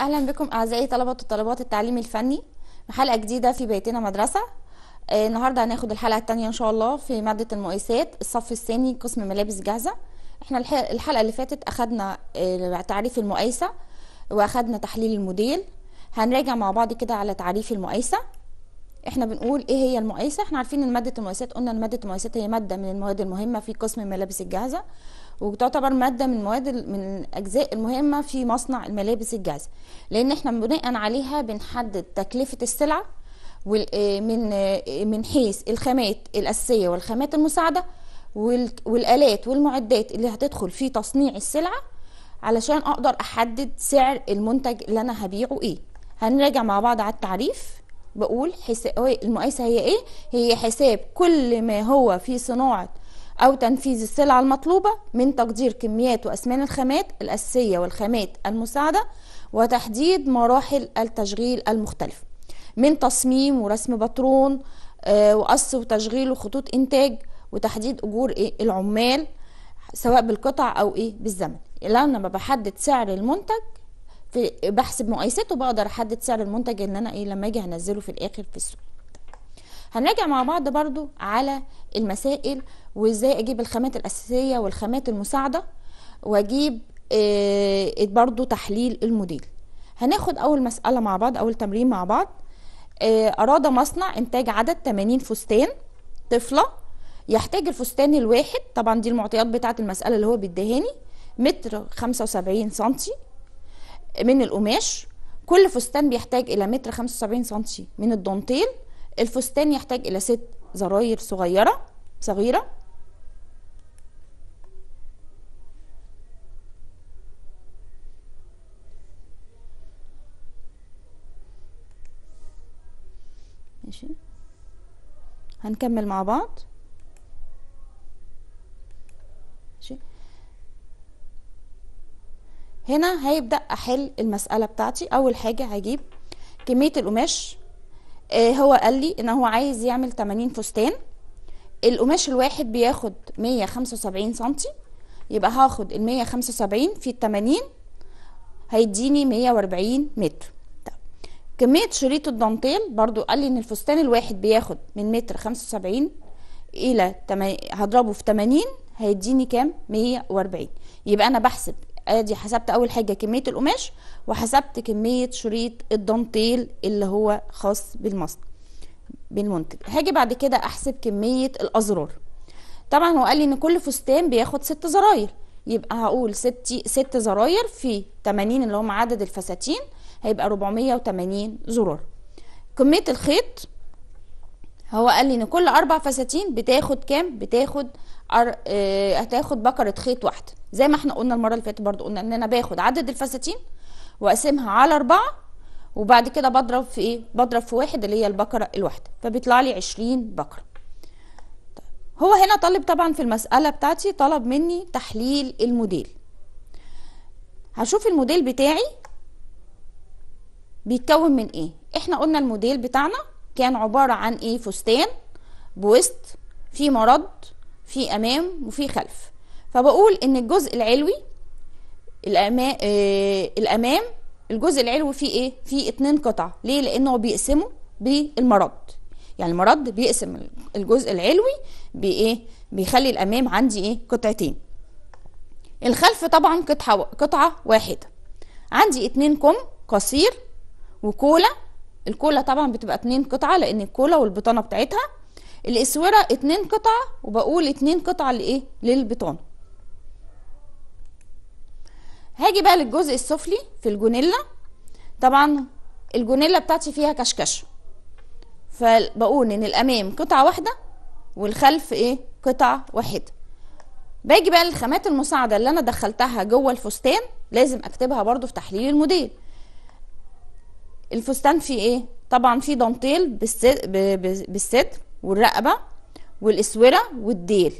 اهلا بكم اعزائي طلبه وطالبات التعليم الفني حلقه جديده في بيتنا مدرسه آه، النهارده هناخد الحلقه الثانيه ان شاء الله في ماده المقاسات الصف الثاني قسم ملابس جاهزه احنا الحلقه اللي فاتت اخدنا آه، تعريف المقايسه واخدنا تحليل الموديل هنراجع مع بعض كده على تعريف المقايسه احنا بنقول ايه هي المقايسه احنا عارفين ان ماده المقاسات قلنا ان ماده المقاسات هي ماده من المواد المهمه في قسم الملابس الجاهزه وتعتبر ماده من مواد من الاجزاء المهمه في مصنع الملابس الجاهزه لان احنا بناء عليها بنحدد تكلفه السلعه آه، من آه، من حيث الخامات الاساسيه والخامات المساعده والالات والمعدات اللي هتدخل في تصنيع السلعه علشان اقدر احدد سعر المنتج اللي انا هبيعه ايه هنراجع مع بعض على التعريف بقول حساب المقايسه هي ايه هي حساب كل ما هو في صناعه أو تنفيذ السلع المطلوبة من تقدير كميات وأسمان الخامات الأساسية والخامات المساعدة وتحديد مراحل التشغيل المختلفة من تصميم ورسم بطرون آه، وقص وتشغيل وخطوط إنتاج وتحديد أجور إيه؟ العمال سواء بالقطع أو إيه بالزمن لما بحدد سعر المنتج في بحسب مقايسات وبقدر احدد سعر المنتج إن انا ايه لما اجي أنزله في الاخر في السوق هنراجع مع بعض برضو على المسائل وازاي اجيب الخامات الاساسيه والخامات المساعده واجيب آه، برضو تحليل الموديل هناخد اول مساله مع بعض اول تمرين مع بعض آه، اراد مصنع انتاج عدد 80 فستان طفله يحتاج الفستان الواحد طبعا دي المعطيات بتاعه المساله اللي هو بيديهاني متر 75 سنتي من القماش كل فستان بيحتاج الى متر 75 سنتي من الدونتيل الفستان يحتاج الى ست زراير صغيرة صغيرة ماشي هنكمل مع بعض ماشي هنا هيبدأ احل المسألة بتاعتي اول حاجة هجيب كمية القماش آه، هو قال لي ان هو عايز يعمل 80 فستان القماش الواحد بياخد 175 سنتي يبقى هاخد ال 175 في ال 80 هيديني 140 متر كمية شريط الدانتيل برضو قال لي ان الفستان الواحد بياخد من متر 75 الى تم... هضربه في 80 هيديني كام 140 يبقى انا بحسب ادي حسبت اول حاجه كميه القماش وحسبت كميه شريط الدانتيل اللي هو خاص بالمصنع بالمنتج هاجي بعد كده احسب كميه الازرار طبعا هو قال لي ان كل فستان بياخد ست زراير يبقى هقول ست ست زراير في 80 اللي هم عدد الفساتين هيبقى 480 زرار كميه الخيط هو قال لي ان كل اربع فساتين بتاخد كام بتاخد آه، هتاخد بكره خيط واحده زي ما احنا قلنا المره اللي فاتت برضو قلنا ان انا باخد عدد الفساتين واقسمها على اربعه وبعد كده بضرب في ايه بضرب في واحد اللي هي البكره الواحده فبيطلع لي 20 بكره هو هنا طلب طبعا في المساله بتاعتي طلب مني تحليل الموديل هشوف الموديل بتاعي بيتكون من ايه احنا قلنا الموديل بتاعنا كان عباره عن ايه فستان بوست في مرض في امام وفي خلف فبقول ان الجزء العلوي الأما... آه... الامام الجزء العلوي فيه ايه فيه اتنين قطع ليه لانه بيقسمه بالمرض يعني المرض بيقسم الجزء العلوي بايه بيخلي الامام عندي ايه قطعتين الخلف طبعا قطعه قطعه واحده عندي اتنين كم قصير وكولا الكولا طبعا بتبقى اتنين قطعه لان الكولا والبطانه بتاعتها الاسوره اتنين قطعه وبقول اتنين قطعه لايه للبطانه هاجي بقى للجزء السفلي في الجونيلا طبعا الجونيلا بتاعتي فيها كشكش فبقول ان الامام قطعه واحده والخلف ايه قطعه واحده باجي بقى للخامات المساعده اللي انا دخلتها جوه الفستان لازم اكتبها برده في تحليل الموديل الفستان فيه ايه طبعا فيه دانتيل بالستر والرقبة والاسورة والديل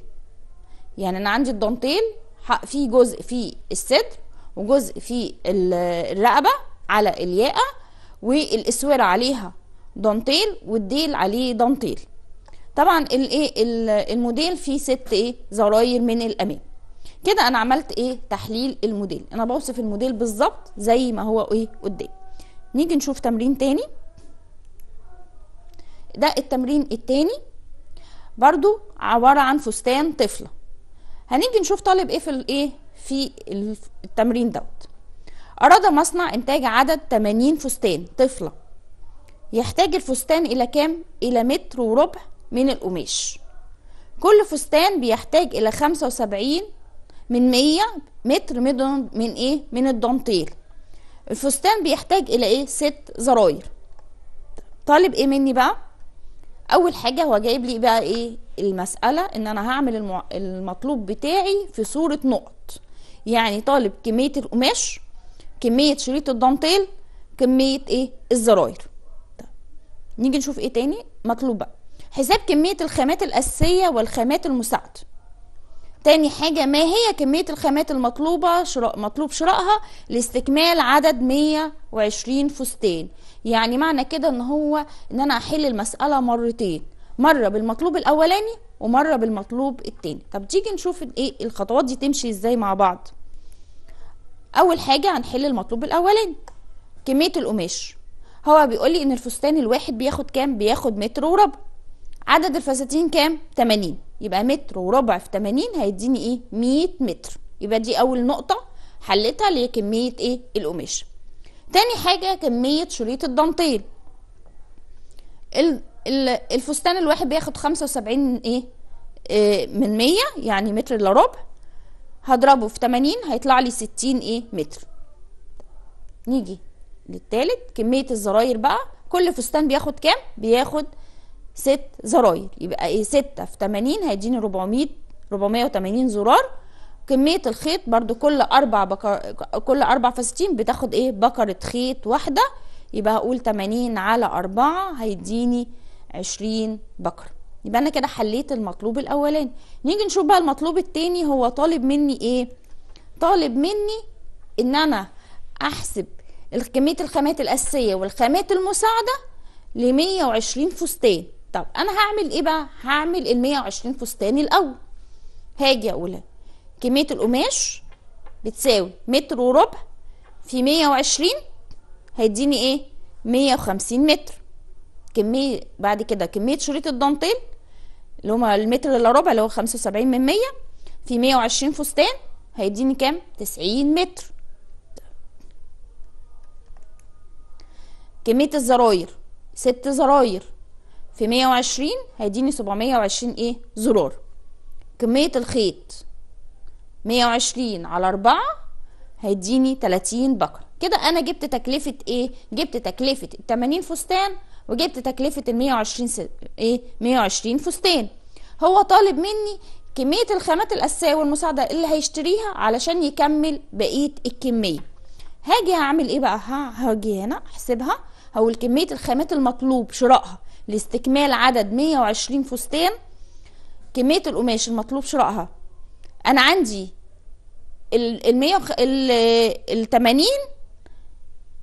يعني انا عندي الدانتيل في جزء في الصدر وجزء في الرقبة على الياقة والاسورة عليها دانتيل والديل عليه دانتيل طبعا الايه الموديل فيه ست ايه زراير من الامام كده انا عملت ايه تحليل الموديل انا بوصف الموديل بالظبط زي ما هو ايه قدام نيجي نشوف تمرين تاني ده التمرين التاني برضو عبارة عن فستان طفلة هنيجي نشوف طالب ايه في الايه في التمرين دوت أراد مصنع إنتاج عدد 80 فستان طفلة يحتاج الفستان إلى كام؟ إلى متر وربع من القماش كل فستان بيحتاج إلى 75 من 100 متر من من إيه؟ من الدانتيل الفستان بيحتاج إلى إيه؟ ست زراير طالب إيه مني بقى؟ اول حاجه هو جايب لي بقى ايه المساله ان انا هعمل المع... المطلوب بتاعي في صوره نقط يعني طالب كميه القماش كميه شريط الدانتيل كميه ايه الزراير نيجي نشوف ايه تاني مطلوب بقى حساب كميه الخامات الاساسيه والخامات المساعده تاني حاجة ما هي كمية الخامات المطلوبة شراء مطلوب شرائها لاستكمال عدد 120 فستان يعني معنى كده ان هو ان انا احل المساله مرتين مره بالمطلوب الاولاني ومره بالمطلوب التاني طب تيجي نشوف ايه الخطوات دي تمشي ازاي مع بعض اول حاجه هنحل المطلوب الاولاني كميه القماش هو بيقول لي ان الفستان الواحد بياخد كام بياخد متر وربع عدد الفساتين كام 80 يبقى متر وربع في 80 هيديني ايه 100 متر يبقى دي اول نقطه حلتها اللي هي كميه ايه القماش تاني حاجة كمية شريط الدانتيل الفستان الواحد بياخد خمسة وسبعين ايه آه، من مية يعني متر الا ربع هضربه في تمانين هيطلع لي ستين ايه متر نيجي للتالت كمية الزراير بقى كل فستان بياخد كام بياخد ست زراير يبقى ايه ستة في تمانين هيديني ربعمية ربعمية وتمانين زرار كميه الخيط برضو كل اربع بكر كل اربع فساتين بتاخد ايه بكره خيط واحده يبقى هقول 80 على 4 هيديني 20 بكره يبقى انا كده حليت المطلوب الاولاني نيجي نشوف بقى المطلوب التاني هو طالب مني ايه طالب مني ان انا احسب كميه الخامات الاساسيه والخامات المساعده ل 120 فستان طب انا هعمل ايه بقى هعمل ال 120 فستان الاول هاجي اقولها كمية القماش بتساوي متر وربع في مية وعشرين هيديني ايه مية وخمسين متر كمية بعد كده كمية شريط الدانتيل اللي هما المتر الا ربع اللي هو خمسة وسبعين من مية في مية وعشرين فستان هيديني كام تسعين متر كمية الزراير ست زراير في مية وعشرين هيديني سبعمية وعشرين ايه زرار كمية الخيط 120 على 4 هيديني 30 بقرة كده انا جبت تكلفة ايه جبت تكلفة 80 فستان وجبت تكلفة ال 120 س... ايه 120 فستان هو طالب مني كمية الخامات الأساسية والمساعدة اللي هيشتريها علشان يكمل بقية الكمية هاجي هعمل ايه بقى هاجي هنا احسبها هقول كمية الخامات المطلوب شرائها لاستكمال عدد 120 فستان كمية القماش المطلوب شرائها انا عندي ال 100 ال 80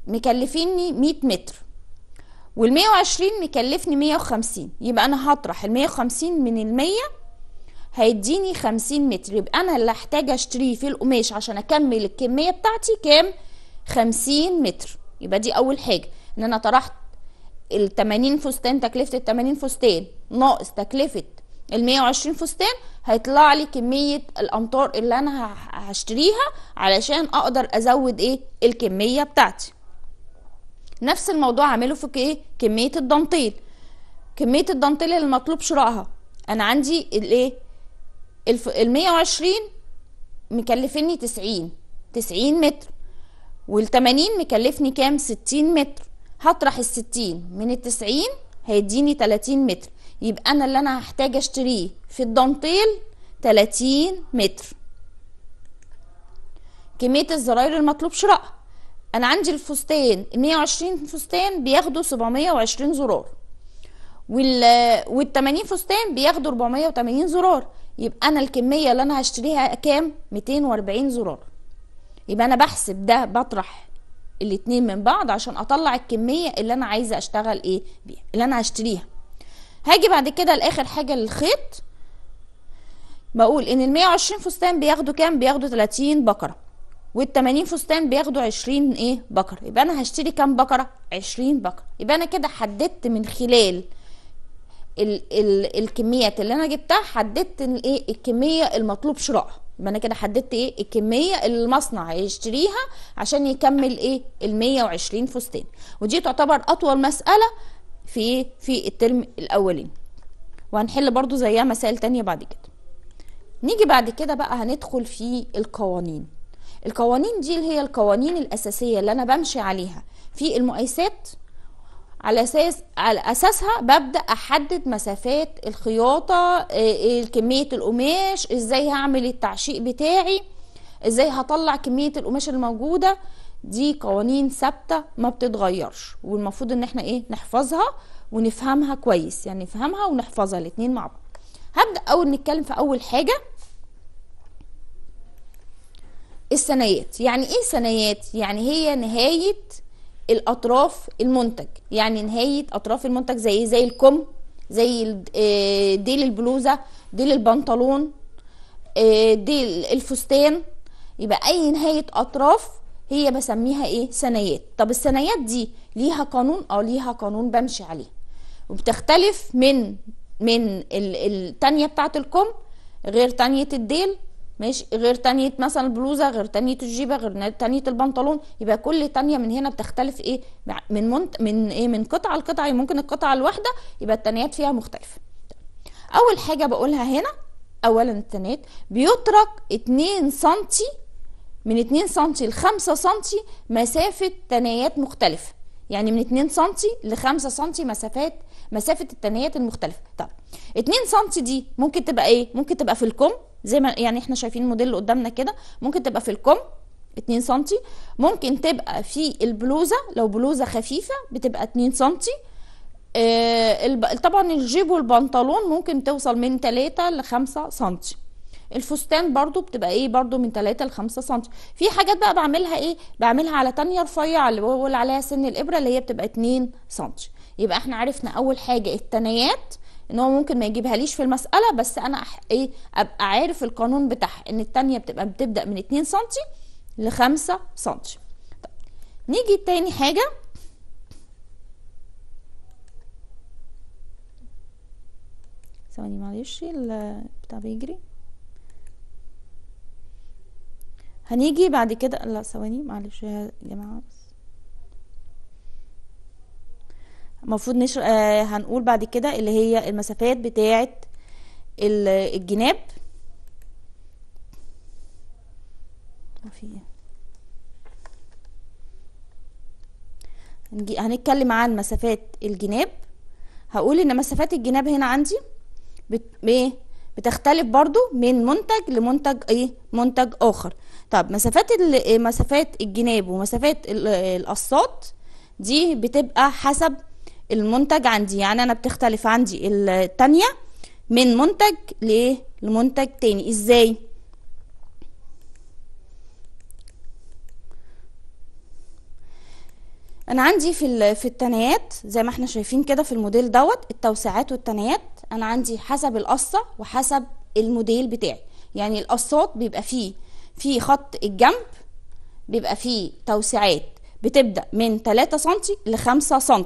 مكلفيني 100 متر وال 120 مكلفني 150 يبقى انا هطرح ال 150 من ال 100 هيديني 50 متر يبقى انا اللي هحتاج اشتريه في القماش عشان اكمل الكميه بتاعتي كام 50 متر يبقى دي اول حاجه ان انا طرحت ال 80 فستان تكلفه ال 80 فستان ناقص تكلفه ال 120 فستان هيطلع لي كميه الامتار اللي انا هشتريها علشان اقدر ازود ايه الكميه بتاعتي نفس الموضوع عامله في ايه كميه الدانتيل كميه الدانتيل اللي مطلوب شرائها انا عندي الايه ال 120 مكلفني 90 90 متر وال 80 مكلفني كام 60 متر هطرح ال 60 من ال 90 هيديني 30 متر يبقى انا اللي انا هحتاج اشتريه في الدانتيل 30 متر كميه الزراير المطلوب شرائها انا عندي الفستان 120 فستان بياخدوا 720 زرار وال وال 80 فستان بياخدوا 480 زرار يبقى انا الكميه اللي انا هشتريها كام 240 زرار يبقى انا بحسب ده بطرح الاثنين من بعض عشان اطلع الكميه اللي انا عايزه اشتغل ايه بيها اللي انا هشتريها هاجي بعد كده لاخر حاجه للخيط بقول ان ال 120 فستان بياخدوا كام بياخدوا 30 بقرة وال 80 فستان بياخدوا 20 ايه بقرة يبقى انا هشتري كام بقرة؟ 20 بقرة يبقى انا كده حددت من خلال ال ال الكميات اللي انا جبتها حددت ايه؟ الكميه المطلوب شراءها يبقى انا كده حددت ايه الكميه اللي المصنع هيشتريها عشان يكمل ايه ال 120 فستان ودي تعتبر اطول مساله في في الترم الاولاني وهنحل برضو زيها مسائل تانية بعد كده نيجي بعد كده بقى هندخل في القوانين القوانين دي اللي هي القوانين الأساسية اللي أنا بمشي عليها في المقايسات على أساس على أساسها ببدأ أحدد مسافات الخياطة آه، كمية القماش إزاي هعمل التعشيق بتاعي إزاي هطلع كمية القماش الموجودة دي قوانين ثابته ما بتتغيرش والمفروض ان احنا ايه نحفظها ونفهمها كويس يعني نفهمها ونحفظها الاثنين مع بعض هبدا اول نتكلم في اول حاجه الثنايات يعني ايه ثنايات يعني هي نهايه الاطراف المنتج يعني نهايه اطراف المنتج زي إيه؟ زي الكم زي آه، ديل البلوزه ديل البنطلون آه، ديل الفستان يبقى اي نهايه اطراف هي بسميها ايه سنيات طب السنيات دي ليها قانون اه ليها قانون بمشي عليه وبتختلف من من التانية بتاعت الكم غير تانية الديل ماشي غير تانية مثلا البلوزة غير تانية الجيبة غير تانية البنطلون يبقى كل تانية من هنا بتختلف ايه من منت من ايه من قطعة لقطعة يعني ممكن القطعة الواحدة يبقى التانيات فيها مختلفة اول حاجة بقولها هنا اولا التانيات بيترك 2 سنتي من 2 سم ل 5 سم مسافه ثنايات مختلفه يعني من 2 سم ل 5 سم مسافات مسافه الثنايات المختلفه طب 2 سم دي ممكن تبقى ايه ممكن تبقى في الكم زي ما يعني احنا شايفين الموديل اللي قدامنا كده ممكن تبقى في الكم 2 سم ممكن تبقى في البلوزه لو بلوزه خفيفه بتبقى 2 سم آه، طبعا الجيب والبنطلون ممكن توصل من 3 ل 5 سم الفستان برضو بتبقى ايه برضو من 3 ل 5 سم في حاجات بقى بعملها ايه بعملها على تانية رفيعه اللي بقول عليها سن الابره اللي هي بتبقى 2 سم يبقى احنا عرفنا اول حاجه التنايات ان هو ممكن ما يجيبها ليش في المساله بس انا ايه ابقى عارف القانون بتاعها ان التانية بتبقى بتبدا من 2 سم ل 5 سم طيب، نيجي تاني حاجه ثواني معلش البتاع بيجري هنيجي بعد كده لا ثواني معلش يا جماعه المفروض نشر آه هنقول بعد كده اللي هي المسافات بتاعه الجناب إيه؟ هنتكلم عن مسافات الجناب هقول ان مسافات الجناب هنا عندي بت... إيه؟ بتختلف برضو من منتج لمنتج ايه منتج اخر طب مسافات إيه، مسافات الجناب ومسافات القصات دي بتبقى حسب المنتج عندي يعني انا بتختلف عندي التانية من منتج ليه لمنتج تاني ازاي انا عندي في في التنايات زي ما احنا شايفين كده في الموديل دوت التوسعات والتنايات انا عندي حسب القصه وحسب الموديل بتاعي يعني القصات بيبقى فيه في خط الجنب بيبقى فيه توسعات بتبدا من 3 سم ل 5 سم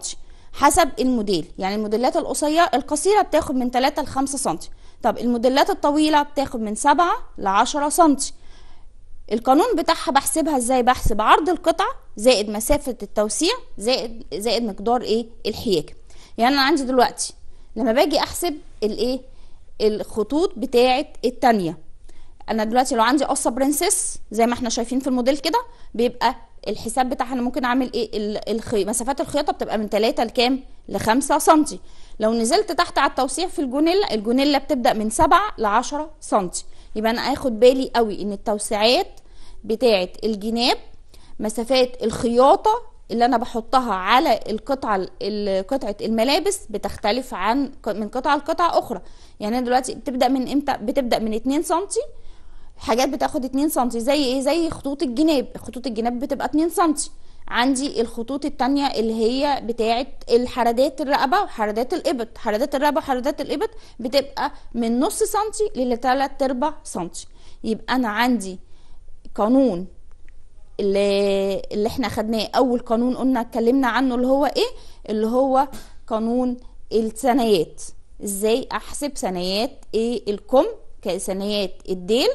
حسب الموديل يعني الموديلات القصيره القصيره بتاخد من 3 ل 5 سم طب الموديلات الطويله بتاخد من 7 ل 10 سم القانون بتاعها بحسبها ازاي بحسب عرض القطع زائد مسافه التوسيع زائد زائد مقدار ايه الحياكه يعني انا عندي دلوقتي لما باجي احسب الايه الخطوط بتاعه التانيه انا دلوقتي لو عندي قصه برنسس زي ما احنا شايفين في الموديل كده بيبقى الحساب بتاعها انا ممكن اعمل ايه الخي... مسافات الخياطه بتبقى من 3 لكام ل 5 سم لو نزلت تحت على التوسيع في الجونيلا الجونيلا بتبدا من 7 ل 10 سم يبقى انا اخد بالي قوي ان التوسيعات بتاعه الجناب مسافات الخياطه اللي انا بحطها على القطعه قطعه الملابس بتختلف عن من قطعه لقطعه اخرى يعني دلوقتي بتبدا من امتى بتبدا من 2 سم حاجات بتاخد 2 سم زي ايه زي خطوط الجناب خطوط الجناب بتبقى 2 سم عندي الخطوط التانية اللي هي بتاعة الحردات الرقبة وحردات الإبط حردات الرقبة وحردات الإبط بتبقى من نص سنتي لتلات أرباع سنتي يبقى أنا عندي قانون اللي, اللي احنا خدناه أول قانون قلنا اتكلمنا عنه اللي هو إيه اللي هو قانون الثنايات ازاي احسب ثنايات ايه الكم كثنيات الديل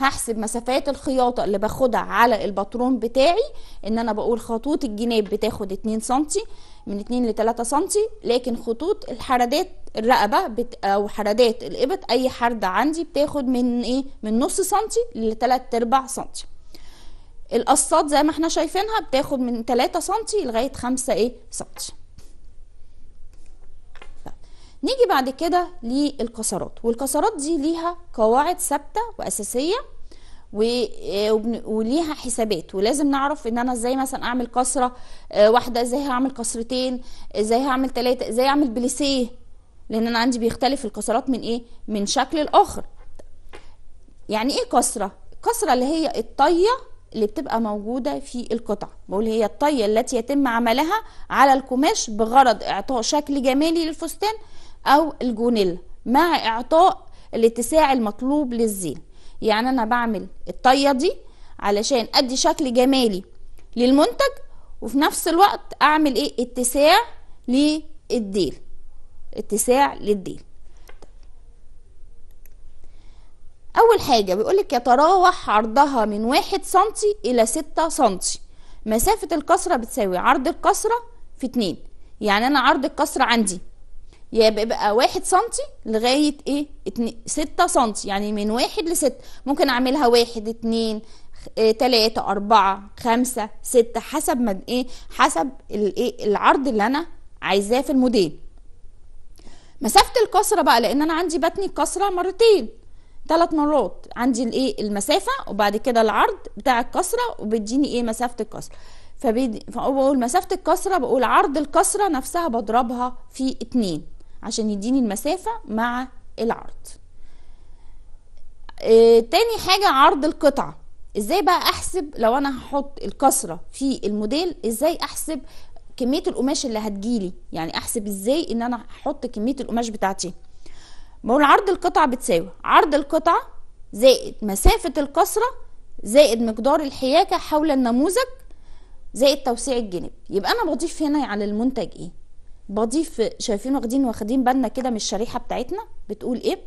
هحسب مسافات الخياطه اللي باخدها على الباترون بتاعي ان انا بقول خطوط الجناب بتاخد 2 سم من 2 ل 3 سم لكن خطوط الحردات الرقبه بت او حردات الابط اي حرده عندي بتاخد من ايه من نص سم 3 ارباع سم القصات زي ما احنا شايفينها بتاخد من 3 سم لغايه 5 ايه سم نيجي بعد كده للكسرات والكسرات دي ليها قواعد ثابته واساسيه آه، وليها حسابات ولازم نعرف ان انا ازاي مثلا اعمل كسره آه، واحده ازاي هعمل كسرتين ازاي هعمل ثلاثه ازاي اعمل بليسيه لان انا عندي بيختلف الكسرات من ايه من شكل الاخر يعني ايه كسره كسره اللي هي الطيه اللي بتبقى موجودة في القطع بقول هي الطية التي يتم عملها على القماش بغرض إعطاء شكل جمالي للفستان أو الجونيلا مع إعطاء الاتساع المطلوب للزين يعني أنا بعمل الطية دي علشان أدي شكل جمالي للمنتج وفي نفس الوقت أعمل إيه اتساع للديل اتساع للديل أول حاجة بيقولك يتراوح عرضها من واحد سنتي إلى ستة سنتي مسافة الكسرة بتساوي عرض الكسرة في اتنين يعني أنا عرض الكسرة عندي يبقى واحد سنتي لغاية ايه اتنين ستة سنتي يعني من واحد لستة ممكن اعملها واحد اتنين آه، تلاتة اربعة خمسة ستة حسب ما ايه حسب الايه العرض اللي انا عايزاه في الموديل مسافة الكسرة بقى لان انا عندي بطني الكسرة مرتين ثلاث مرات عندي الايه المسافة وبعد كده العرض بتاع الكسرة وبيديني ايه مسافة الكسرة فبقول مسافة الكسرة بقول عرض الكسرة نفسها بضربها في اتنين عشان يديني المسافة مع العرض اه تاني حاجة عرض القطعة ازاي بقى احسب لو انا هحط الكسرة في الموديل ازاي احسب كمية القماش اللي هتجيلي يعني احسب ازاي ان انا هحط كمية القماش بتاعتي بقول عرض القطعة بتساوي عرض القطعة زائد مسافة الكسرة زائد مقدار الحياكة حول النموذج زائد توسيع الجانب يبقى انا بضيف هنا على المنتج ايه بضيف شايفين واخدين واخدين بالنا كده من الشريحه بتاعتنا بتقول ايه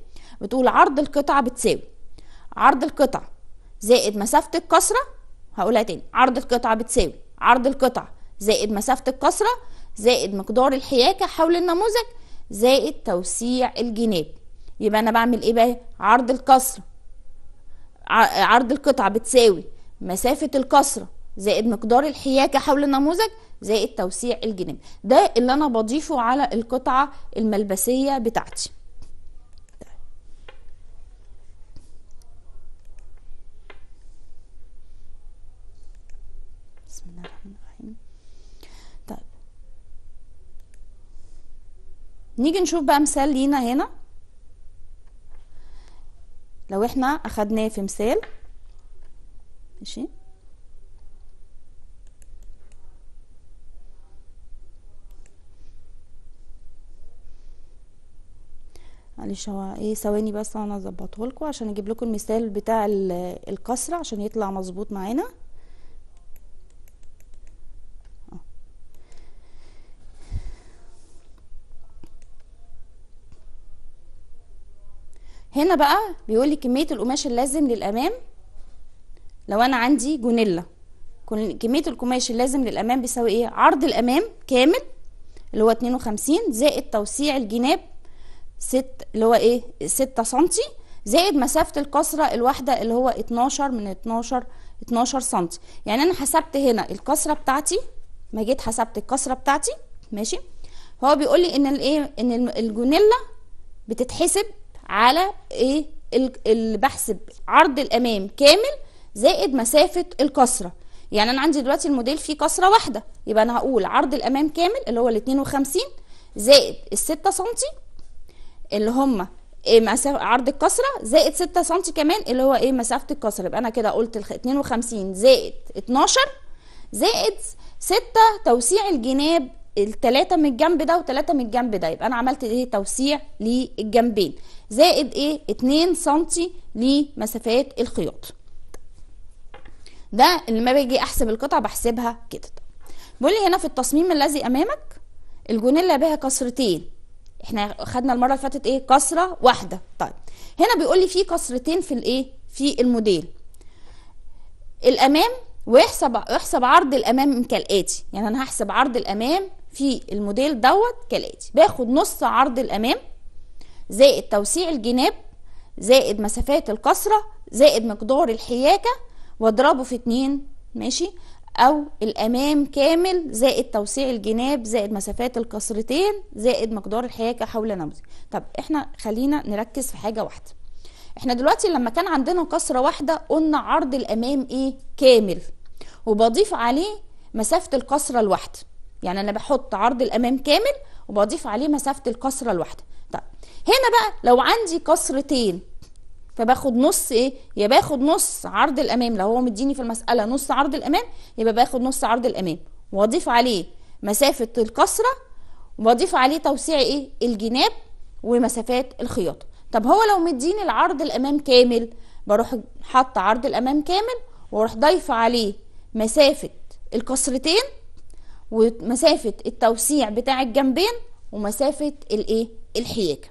بتقول عرض القطعه بتساوي عرض القطعه زائد مسافه الكسره هقولها تاني عرض القطعه بتساوي عرض القطعه زائد مسافه الكسره زائد مقدار الحياكه حول النموذج زائد توسيع الجناب يبقى انا بعمل ايه بقى عرض الكسره عرض القطعه بتساوي مسافه الكسره زائد مقدار الحياكه حول النموذج زائد توسيع الجناب ده اللي انا بضيفه على القطعة الملبسية بتاعتي بسم الله الرحمن الرحيم طيب نيجي نشوف بقى مثال لينا هنا لو احنا اخدناه في مثال ماشي معلش هو ايه ثواني بس وانا اظبطه لكم عشان اجيب لكم المثال بتاع الكسر عشان يطلع مظبوط معانا أه. هنا بقى بيقول لي كميه القماش اللازم للامام لو انا عندي جونيلا كميه القماش اللازم للامام بيساوي ايه عرض الامام كامل اللي هو 52 زائد توسيع الجناب ست اللي هو ايه 6 سنتي زائد مسافه الكسره الواحده اللي هو 12 من 12 12 سنتي يعني انا حسبت هنا الكسره بتاعتي ما جيت حسبت الكسره بتاعتي ماشي هو بيقول لي ان الايه ان الجونيلا بتتحسب على ايه اللي بحسب عرض الامام كامل زائد مسافه الكسره يعني انا عندي دلوقتي الموديل فيه كسره واحده يبقى انا هقول عرض الامام كامل اللي هو الاتنين 52 زائد الستة سنتي اللي هم ايه مسافه عرض الكسره زائد 6 سم كمان اللي هو ايه مسافه الكسرة يبقى انا كده قلت 52 زائد 12 زائد 6 توسيع الجناب الثلاثة من الجنب ده وثلاثة من الجنب ده يبقى انا عملت ايه توسيع للجنبين زائد ايه 2 سم لمسافات الخياط ده لما باجي احسب القطعه بحسبها كده بيقول لي هنا في التصميم الذي امامك الجنينه بها كسرتين احنا خدنا المره اللي فاتت ايه كسره واحده طيب هنا بيقول لي في كسرتين في الايه في الموديل الامام واحسب احسب عرض الامام كالاتي يعني انا هحسب عرض الامام في الموديل دوت كالاتي باخد نص عرض الامام زائد توسيع الجناب زائد مسافات الكسره زائد مقدار الحياكه واضربه في اتنين ماشي او الامام كامل زائد توسيع الجناب زائد مسافات القصرتين زائد مقدار الحياكه حول نموذج طب احنا خلينا نركز في حاجه واحده احنا دلوقتي لما كان عندنا كسره واحده قلنا عرض الامام ايه كامل وبضيف عليه مسافه القصره الواحده يعني انا بحط عرض الامام كامل وبضيف عليه مسافه القصره الواحده طب هنا بقى لو عندي قصرتين فباخد نص ايه يا باخد نص عرض الامام لو هو مديني في المساله نص عرض الامام يبقى باخد نص عرض الامام واضيف عليه مسافه الكسره واضيف عليه توسيع ايه الجناب ومسافات الخياطه طب هو لو مديني العرض الامام كامل بروح حاطه عرض الامام كامل واروح ضايف عليه مسافه الكسرتين ومسافه التوسيع بتاع الجنبين ومسافه الايه الحياكه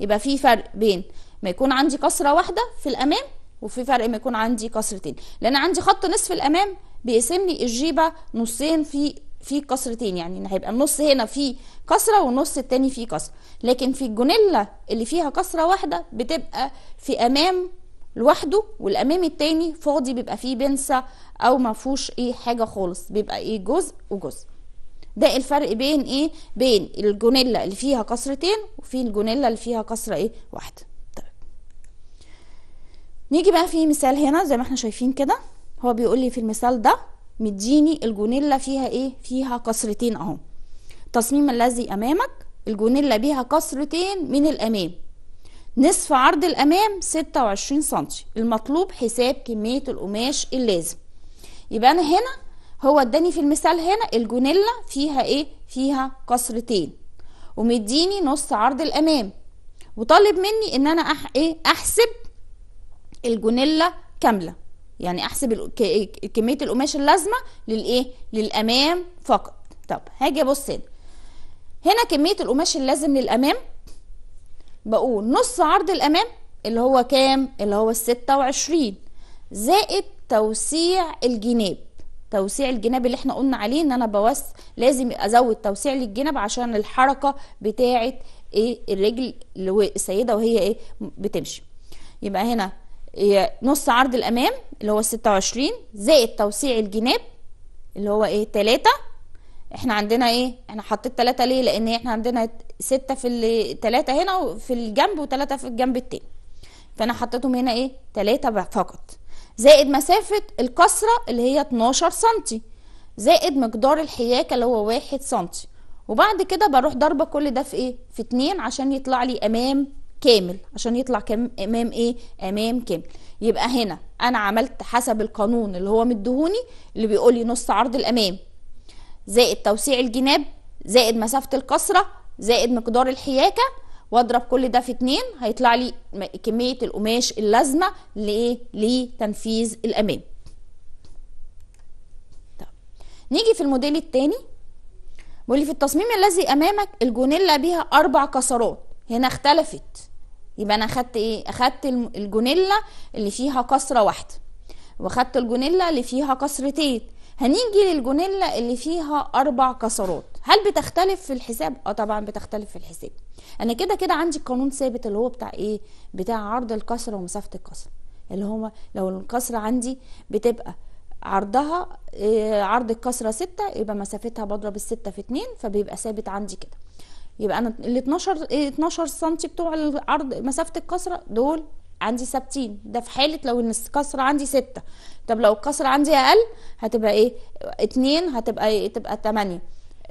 يبقى في فرق بين ما يكون عندي كسره واحده في الامام وفي فرق ما يكون عندي كسرتين لان عندي خط نصف الامام بيقسم لي الجيبه نصين في في كسرتين يعني هيبقى النص هنا فيه كسره والنص التاني فيه كسره لكن في الجونيلا اللي فيها كسره واحده بتبقى في امام لوحده والامام التاني فاضي بيبقى فيه بنسة او ما فيهوش ايه حاجه خالص بيبقى ايه جزء وجزء ده الفرق بين ايه بين الجونيلا اللي فيها كسرتين وفي الجونيلا اللي فيها كسره ايه واحده نيجي بقى في مثال هنا زي ما احنا شايفين كده هو بيقول لي في المثال ده مديني الجونيلا فيها ايه فيها قصرتين اهو تصميم الذي امامك الجونيلا بيها قصرتين من الامام نصف عرض الامام 26 سنتي المطلوب حساب كميه القماش اللازم يبقى انا هنا هو اداني في المثال هنا الجونيلا فيها ايه فيها قصرتين ومديني نص عرض الامام وطالب مني ان انا أح... ايه احسب الجونيلا كامله يعني احسب كميه القماش اللازمه للايه للامام فقط طب هاجي ابص هنا هنا كميه القماش اللازم للامام بقول نص عرض الامام اللي هو كام اللي هو الستة وعشرين زائد توسيع الجناب توسيع الجناب اللي احنا قلنا عليه ان انا بوس لازم ازود توسيع للجناب عشان الحركه بتاعه ايه الرجل السيده وهي ايه بتمشي يبقى هنا نص عرض الامام اللي هو 26 زائد توسيع الجناب اللي هو ايه 3 احنا عندنا ايه احنا حطيت 3 ليه لان احنا عندنا 6 في ال 3 هنا في الجنب و3 في الجنب التاني فانا حطيتهم هنا ايه 3 فقط زائد مسافه الكسره اللي هي 12 سنتي زائد مقدار الحياكه اللي هو 1 سنتي وبعد كده بروح ضاربه كل ده في ايه في 2 عشان يطلع لي امام كامل عشان يطلع كام امام ايه امام كامل يبقى هنا انا عملت حسب القانون اللي هو مدهوني اللي بيقول لي نص عرض الامام زائد توسيع الجناب زائد مسافه الكسره زائد مقدار الحياكه واضرب كل ده في اتنين هيطلع لي كميه القماش اللازمه لايه لتنفيذ الامام نيجي في الموديل الثاني بيقول في التصميم الذي امامك الجونيلا بها اربع كسرات هنا اختلفت يبقى انا اخدت ايه اخدت الجونيلا اللي فيها كسره واحده واخدت الجونيلا اللي فيها كسرتين هنيجي للجونيلا اللي فيها اربع كسرات هل بتختلف في الحساب اه طبعا بتختلف في الحساب انا كده كده عندي قانون ثابت اللي هو بتاع ايه بتاع عرض الكسره ومسافه الكسره اللي هو لو الكسره عندي بتبقى عرضها آه، عرض الكسره ستة يبقى مسافتها بضرب الستة في اتنين فبيبقى ثابت عندي كده يبقى انا ال 12 12 سم بتوع العرض مسافه الكسره دول عندي ثابتين ده في حاله لو ان الكسره عندي 6 طب لو الكسره عندي اقل هتبقى ايه 2 هتبقى إيه؟ تبقى 8 2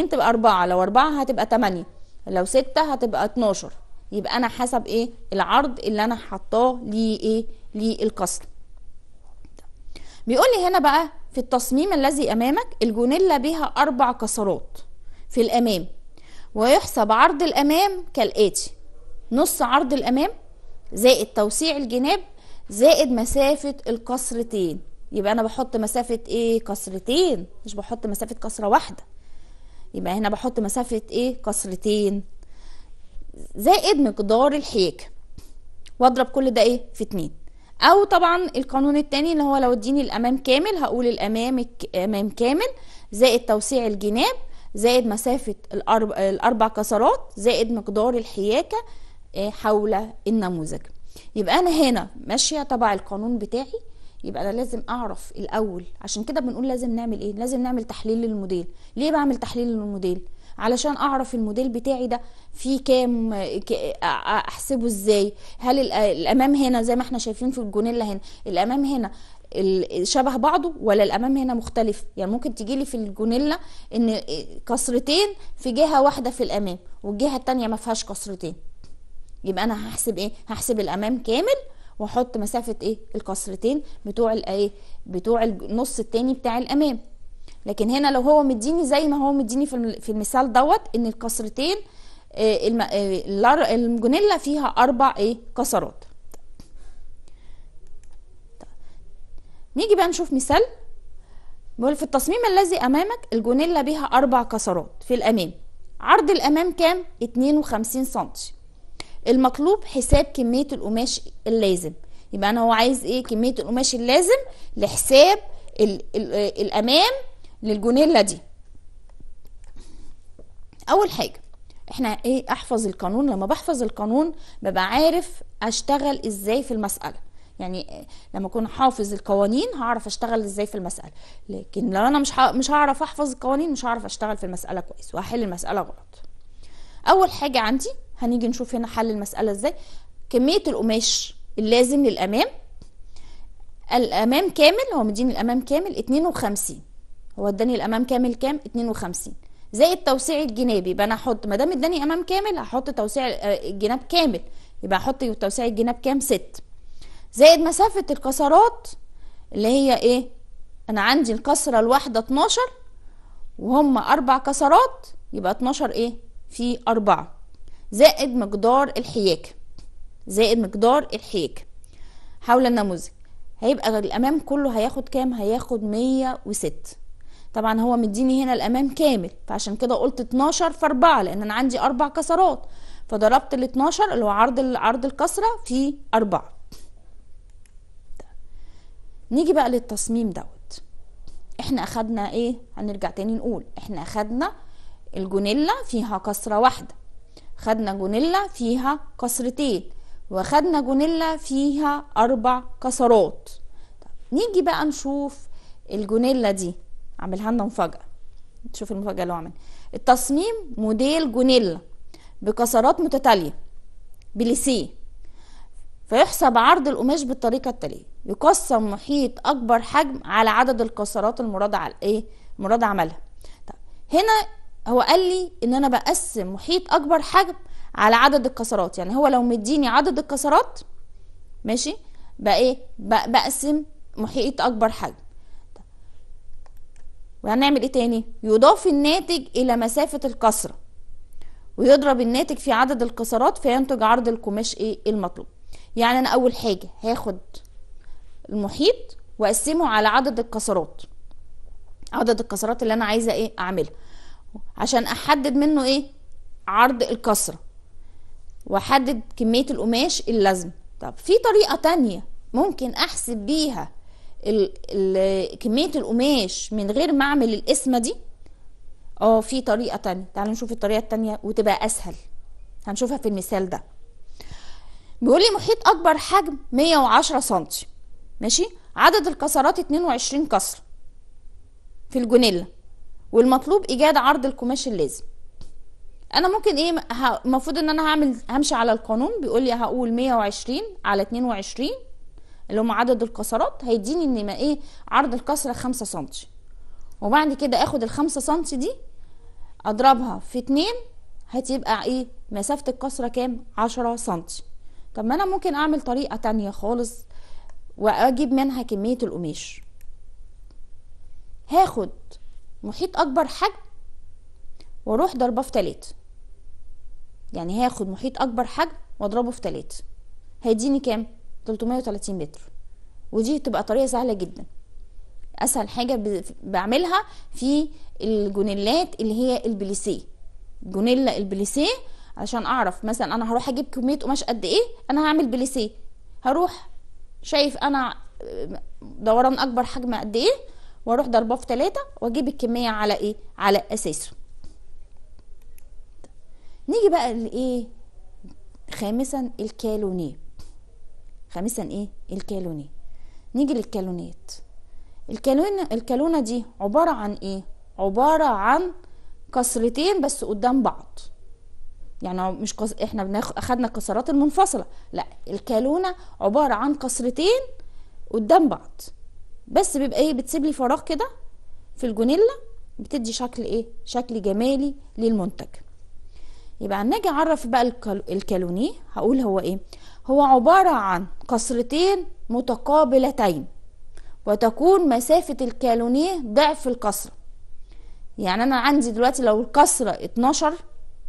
آه، آه، تبقى 4 لو 4 هتبقى 8 لو 6 هتبقى 12 يبقى انا حسب ايه العرض اللي انا حطاه ليه ايه للكسر بيقول لي هنا بقى في التصميم الذي امامك الجونيلا بها اربع كسرات في الامام ويحسب عرض الأمام كالآتي نص عرض الأمام زائد توسيع الجناب زائد مسافة القصرتين يبقى أنا بحط مسافة إيه قصرتين مش بحط مسافة قصرة واحدة يبقى هنا بحط مسافة إيه قصرتين زائد مقدار الحيك واضرب كل ده إيه في اتنين أو طبعا القانون التاني اللي هو لو اديني الأمام كامل هقول الأمام أمام كامل زائد توسيع الجناب زائد مسافة الأربع كسرات زائد مقدار الحياكة آه، حول النموذج يبقى أنا هنا ماشية تبع القانون بتاعي يبقى أنا لازم أعرف الأول عشان كده بنقول لازم نعمل إيه؟ لازم نعمل تحليل للموديل ليه بعمل تحليل للموديل؟ علشان اعرف الموديل بتاعي ده فيه كام احسبه ازاي هل الامام هنا زي ما احنا شايفين في الجونيلا هنا الامام هنا شبه بعضه ولا الامام هنا مختلف يعني ممكن تجي لي في الجونيلا ان كسرتين في جهه واحده في الامام والجهه الثانيه ما فيهاش كسرتين يبقى انا هحسب ايه هحسب الامام كامل واحط مسافه ايه الكسرتين بتوع الايه بتوع النص الثاني بتاع الامام لكن هنا لو هو مديني زي ما هو مديني في المثال دوت ان الكسرتين آه، آه، الجونيلا فيها اربع ايه كسرات نيجي بقى نشوف مثال بيقول في التصميم الذي امامك الجونيلا بها اربع كسرات في الامام عرض الامام كام 52 سم المطلوب حساب كميه القماش اللازم يبقى انا هو عايز ايه كميه القماش اللازم لحساب الـ الـ الامام للجونيلا دي اول حاجه احنا ايه احفظ القانون لما بحفظ القانون ببقى عارف اشتغل ازاي في المساله يعني لما اكون حافظ القوانين هعرف اشتغل ازاي في المساله لكن لو انا مش مش هعرف احفظ القوانين مش هعرف اشتغل في المساله كويس وهحل المساله غلط اول حاجه عندي هنيجي نشوف هنا حل المساله ازاي كميه القماش اللازم للامام الامام كامل هو مديني الامام كامل 52 هو اداني الامام كامل كام 52 زائد توسيع الجناب يبقى انا احط ما دام اداني امام كامل هحط توسيع آه، الجناب كامل يبقى احط توسيع الجناب كام 6 زائد مسافة الكسرات اللي هي ايه انا عندي الكسرة الواحدة 12 وهم اربع كسرات يبقى 12 ايه في اربعة زائد مقدار الحياكة زائد مقدار الحياكة حول النموذج هيبقى الامام كله هياخد كام هياخد مية وست طبعا هو مديني هنا الامام كامل فعشان كده قلت 12 في 4 لان انا عندي اربع كسرات فضربت ال 12 اللي هو عرض عرض الكسره في 4 نيجي بقى للتصميم دوت احنا اخدنا ايه هنرجع تاني نقول احنا اخدنا الجونيلا فيها كسرة واحدة خدنا جونيلا فيها كسرتين وخدنا جونيلا فيها اربع كسرات نيجي بقى نشوف الجونيلا دي عملها لنا مفاجأة نشوف المفاجأة اللي هو عمل التصميم موديل جونيلا بكسرات متتالية بليسيه فيحسب عرض القماش بالطريقة التالية يقسم محيط أكبر حجم على عدد الكسرات المراد على إيه المراد عملها طب هنا هو قال لي إن أنا بقسم محيط أكبر حجم على عدد الكسرات يعني هو لو مديني عدد الكسرات ماشي بقى إيه بقى بقسم محيط أكبر حجم طيب، وهنعمل إيه تاني يضاف الناتج إلى مسافة الكسرة ويضرب الناتج في عدد الكسرات فينتج عرض القماش إيه المطلوب يعني انا اول حاجه هاخد المحيط واقسمه على عدد الكسرات عدد الكسرات اللي انا عايزه ايه اعملها عشان احدد منه ايه عرض الكسره واحدد كميه القماش اللازم طب في طريقه تانية ممكن احسب بيها ال ال كميه القماش من غير ما اعمل القسمه دي اه في طريقه تانية تعالوا نشوف الطريقه التانية وتبقى اسهل هنشوفها في المثال ده بيقول لي محيط اكبر حجم 110 سم ماشي عدد الكسرات 22 كسر في الجونيلا والمطلوب ايجاد عرض القماش اللازم انا ممكن ايه المفروض ان انا هعمل همشي على القانون بيقول لي هقول 120 على 22 اللي هم عدد الكسرات هيديني ان ما ايه عرض الكسره 5 سم وبعد كده اخد ال 5 سم دي اضربها في 2 هتبقى ايه مسافه الكسره كام 10 سم طب ما انا ممكن اعمل طريقه تانية خالص واجيب منها كميه القماش هاخد محيط اكبر حجم واروح ضربه في تلاتة يعني هاخد محيط اكبر حجم واضربه في تلاتة هيديني كام 330 متر ودي تبقى طريقه سهله جدا اسهل حاجه بعملها في الجونيلات اللي هي البليسيه جونيلا البليسيه عشان اعرف مثلا انا هروح اجيب كميه قماش قد ايه انا هعمل بليسيه هروح شايف انا دوران اكبر حجم قد ايه واروح ضرباه في ثلاثة واجيب الكميه على ايه على اساسه نيجي بقى لايه خامسا الكالونيه خامسا ايه الكالونيه نيجي للكالونات الكالونة الكالونة دي عبارة عن ايه عبارة عن كسرتين بس قدام بعض يعني مش قص... احنا بناخ... اخدنا الكسرات المنفصله لا الكالونه عباره عن كسرتين قدام بعض بس بيبقى ايه بتسيب لي فراغ كده في الجونيلا بتدي شكل ايه شكل جمالي للمنتج يبقى نيجي اعرف بقى الكالوني هقول هو ايه هو عباره عن كسرتين متقابلتين وتكون مسافه الكالونيه ضعف الكسره يعني انا عندي دلوقتي لو الكسره 12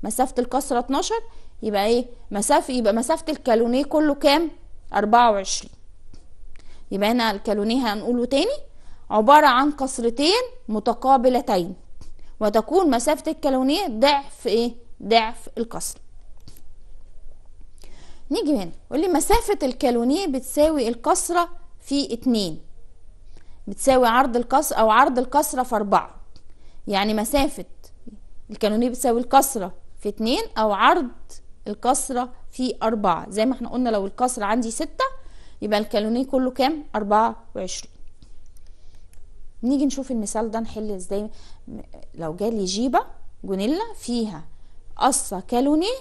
مسافة الكسرة 12 يبقى ايه مسافة يبقى مسافة الكالونيه كله كام 24 يبقى هنا الكالونيه هنقوله تاني عبارة عن كسرتين متقابلتين وتكون مسافة الكالونيه ضعف ايه ضعف الكسر نيجي هنا قول لي مسافة الكالونيه بتساوي الكسرة في 2 بتساوي عرض الكسر او عرض الكسرة في 4 يعني مسافة الكالونيه بتساوي الكسرة في اتنين او عرض الكسرة في اربعة زي ما احنا قلنا لو الكسرة عندي ستة يبقى الكالونيه كله كام اربعة وعشرين نيجي نشوف المثال ده نحل ازاي لو جالي جيبة جونيلا فيها قصة كالونيه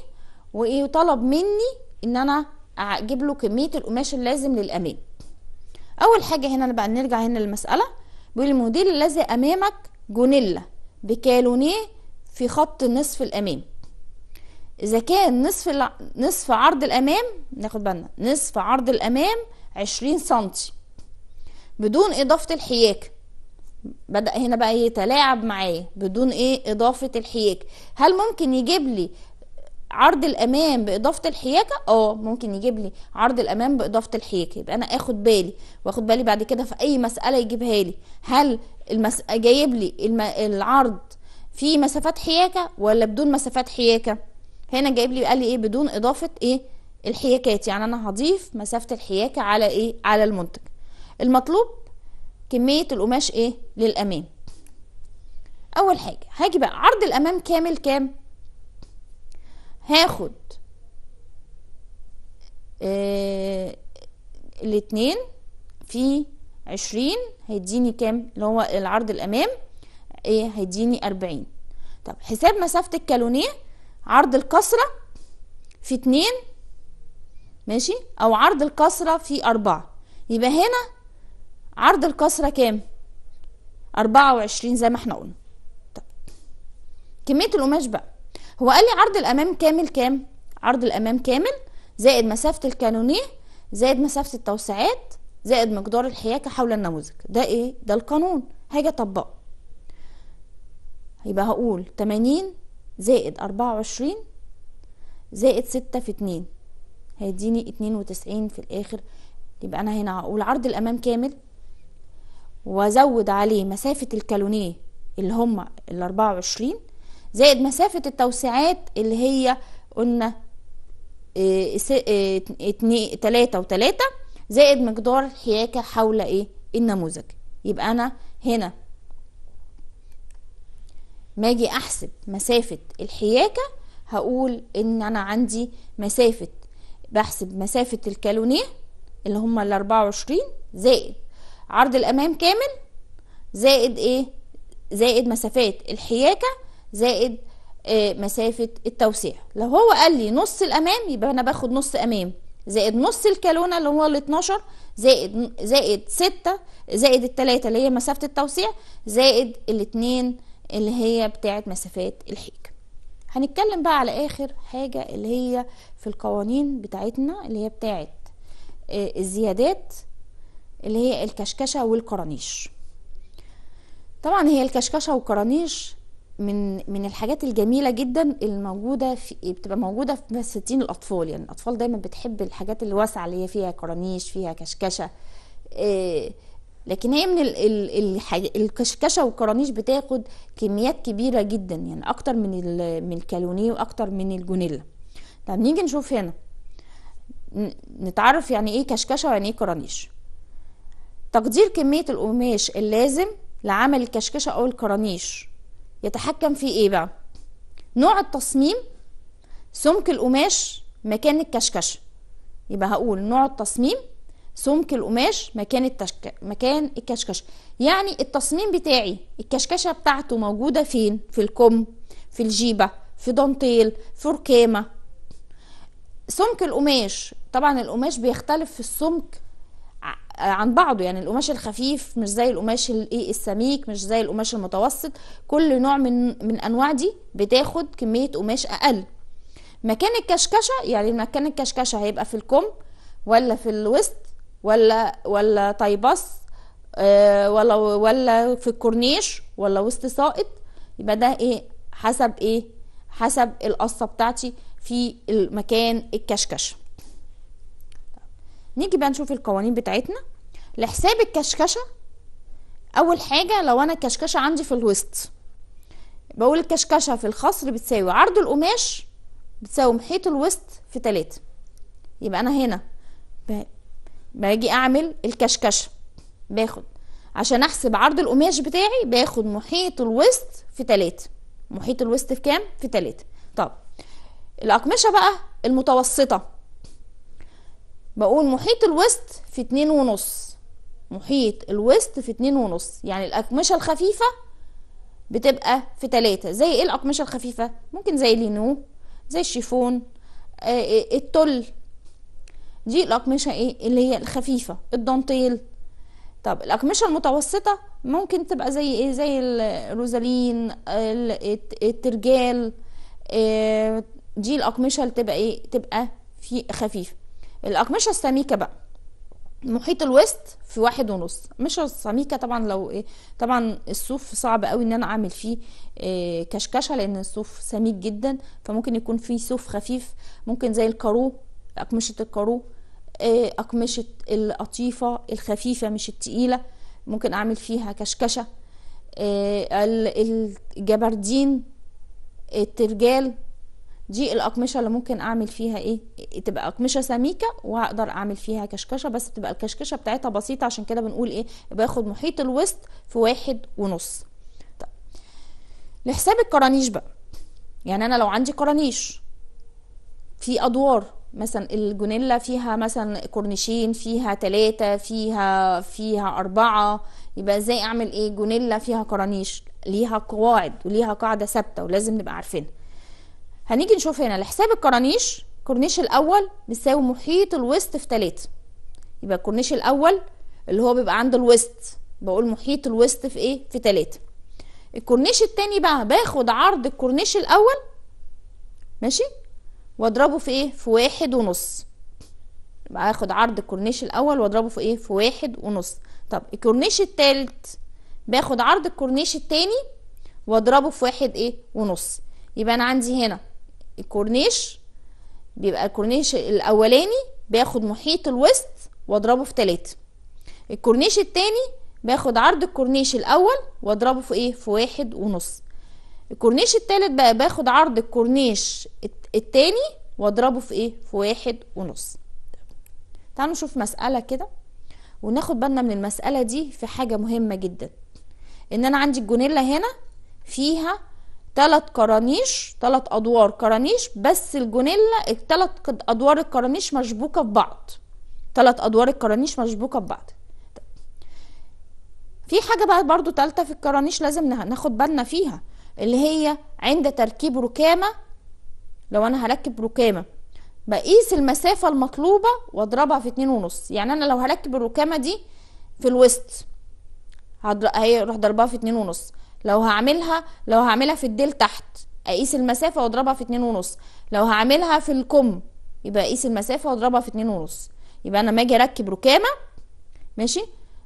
وطلب مني ان انا اجيب له كمية القماش اللازم للأمان اول حاجة هنا بقى نرجع هنا للمسألة بيقول الموديل الذي امامك جونيلا بكالونيه في خط النصف الامامي اذا كان نصف الع... نصف عرض الامام ناخد بالنا نصف عرض الامام 20 سم بدون اضافه الحياكه بدأ هنا بقى يتلاعب معايا بدون ايه اضافه الحياكه هل ممكن يجيب لي عرض الامام باضافه الحياكه اه ممكن يجيب لي عرض الامام باضافه الحياكه يبقى انا اخد بالي واخد بالي بعد كده في اي مساله يجيبها لي هل المس... جايب لي الم... العرض في مسافات حياكه ولا بدون مسافات حياكه هنا جايب لي قال لي ايه بدون اضافه ايه الحياكات يعني انا هضيف مسافه الحياكه على ايه على المنتج المطلوب كميه القماش ايه للامام اول حاجه هاجي بقى عرض الامام كامل كام هاخد ااا آه، الاتنين في عشرين هيديني كام اللي هو العرض الامام ايه هيديني اربعين طب حساب مسافه الكالونيه عرض الكسرة في اتنين ماشي او عرض الكسرة في اربعة يبقى هنا عرض الكسرة كام اربعة وعشرين زي ما احنا قلنا طب. كمية القماش بقى هو قال لي عرض الامام كامل كام عرض الامام كامل زائد مسافة الكانونيه زائد مسافة التوسعات زائد مقدار الحياكة حول النموذج ده ايه ده القانون هاجي اطبقه يبقى هقول 80 زائد أربعة وعشرين زائد ستة في اتنين هيديني اتنين وتسعين في الآخر يبقى أنا هنا هقول عرض الأمام كامل وأزود عليه مسافة الكالونيه اللي هما الأربعة وعشرين زائد مسافة التوسعات اللي هي قلنا آه، آه، اتنين تلاتة وتلاتة زائد مقدار الحياكة حول ايه النموذج يبقى أنا هنا ما اجي احسب مسافه الحياكه هقول ان انا عندي مسافه بحسب مسافه الكالونيه اللي هما ال 24 زائد عرض الامام كامل زائد ايه زائد مسافات الحياكه زائد إيه مسافه التوسيع لو هو قال لي نص الامام يبقى انا باخد نص امام زائد نص الكالونه اللي هو ال 12 زائد زائد 6 زائد التلاتة اللي هي مسافه التوسيع زائد الاتنين اللي هي بتاعت مسافات الحيك هنتكلم بقى على اخر حاجه اللي هي في القوانين بتاعتنا اللي هي بتاعت آه، الزيادات اللي هي الكشكشه والقرانيش طبعا هي الكشكشه والقرانيش من من الحاجات الجميله جدا الموجوده في بتبقى موجوده في ستين الاطفال يعني الاطفال دايما بتحب الحاجات الواسعه اللي هي فيها قرانيش فيها كشكشه إيه لكن هي من الكشكشه والكرانيش بتاخد كميات كبيره جدا يعني اكتر من من الكالونيه واكتر من الجونيلا طب نيجي نشوف هنا نتعرف يعني ايه كشكشه ويعني ايه كرانيش تقدير كميه القماش اللازم لعمل الكشكشه او الكرانيش يتحكم في ايه بقى نوع التصميم سمك القماش مكان الكشكشه يبقى هقول نوع التصميم سمك القماش مكان التشك... مكان الكشكشه يعني التصميم بتاعي الكشكشه بتاعته موجوده فين في الكم في الجيبه في دانتيل في ركامه سمك القماش طبعا القماش بيختلف في السمك عن بعضه يعني القماش الخفيف مش زي القماش الايه السميك مش زي القماش المتوسط كل نوع من من انواع دي بتاخد كميه قماش اقل مكان الكشكشه يعني مكان الكشكشه هيبقى في الكم ولا في الوسط ولا ولا طيبس آه، ولا ولا في الكورنيش ولا وسط ساقط يبقى ده ايه حسب ايه حسب القصه بتاعتي في المكان الكشكشه نيجي بقى نشوف القوانين بتاعتنا لحساب الكشكشه اول حاجه لو انا الكشكشه عندي في الوسط بقول الكشكشه في الخصر بتساوي عرض القماش بتساوي محيط الوسط في تلاتة يبقى انا هنا باجي اعمل الكشكشه باخد عشان احسب عرض القماش بتاعي باخد محيط الوسط في تلاتة محيط الوسط في كام في تلاتة طب الاقمشه بقى المتوسطه بقول محيط الوسط في اتنين ونص محيط الوسط في اتنين ونص يعني الأقمشة الخفيفة بتبقى في تلاتة زي ايه الأقمشة الخفيفة ممكن زي لينو زي الشيفون آه, آه، التل دي الاقمشه ايه اللي هي الخفيفه الدانتيل طب الاقمشه المتوسطه ممكن تبقى زي ايه زي الروزالين الترجال آه، دي الاقمشه اللي تبقى ايه تبقى في خفيفه الاقمشه السميكه بقى محيط الوسط في واحد ونص مش السميكة طبعا لو ايه طبعا الصوف صعب قوي ان انا اعمل فيه إيه كشكشة لان الصوف سميك جدا فممكن يكون فيه صوف خفيف ممكن زي الكارو اقمشة الكارو أقمشة آه، القطيفة الخفيفة مش التقيلة ممكن أعمل فيها كشكشة آه، الجبردين الترجال دي الأقمشة اللي ممكن أعمل فيها إيه تبقى أقمشة سميكة وهقدر أعمل فيها كشكشة بس بتبقى الكشكشة بتاعتها بسيطة عشان كده بنقول إيه باخد محيط الوسط في واحد ونص طيب، لحساب الكرانيش بقى يعني أنا لو عندي كرانيش في أدوار مثلا الجونيلا فيها مثلا كورنيشين فيها تلاتة فيها فيها أربعة يبقى ازاي أعمل إيه جونيلا فيها كرانيش ليها قواعد وليها قاعدة ثابتة ولازم نبقى عارفينها هنيجي نشوف هنا لحساب الكرانيش الكورنيش الأول بيساوي محيط الوسط في تلاتة يبقى الكورنيش الأول اللي هو بيبقى عنده الوسط بقول محيط الوسط في إيه في تلاتة الكورنيش التاني بقى باخد عرض الكورنيش الأول ماشي واضربه في ايه في واحد ونص يبقى هاخد عرض الكورنيش الاول واضربه في ايه في واحد ونص طب الكورنيش التالت باخد عرض الكورنيش التاني واضربه في واحد ايه ونص يبقى انا عندي هنا الكورنيش بيبقى الكورنيش الاولاني باخد محيط الوسط واضربه في تلاتة الكورنيش التاني باخد عرض الكورنيش الاول واضربه في ايه في واحد ونص الكورنيش التالت بقى باخد عرض الكورنيش الت... التاني واضربه في ايه في واحد ونص تعالوا نشوف مسألة كده وناخد بالنا من المسألة دي في حاجة مهمة جدا ان انا عندي الجونيلا هنا فيها تلات كرانيش تلات ادوار كرانيش بس الجونيلا التلات ادوار الكرانيش مشبوكة في بعض تلات ادوار الكرانيش مشبوكة في بعض في حاجة بقى برضو تالتة في الكرانيش لازم ناخد بالنا فيها اللي هي عند تركيب ركامة لو انا هركب ركامه بقيس المسافه المطلوبه واضربها في اتنين ونص يعني انا لو هركب الركامه دي في الوسط هي اروح ضربها في اتنين ونص لو هعملها لو هعملها في الديل تحت اقيس المسافه واضربها في اتنين ونص لو هعملها في الكم يبقى اقيس المسافه واضربها في اتنين ونص يبقى انا لما اجي اركب ركامه ماشي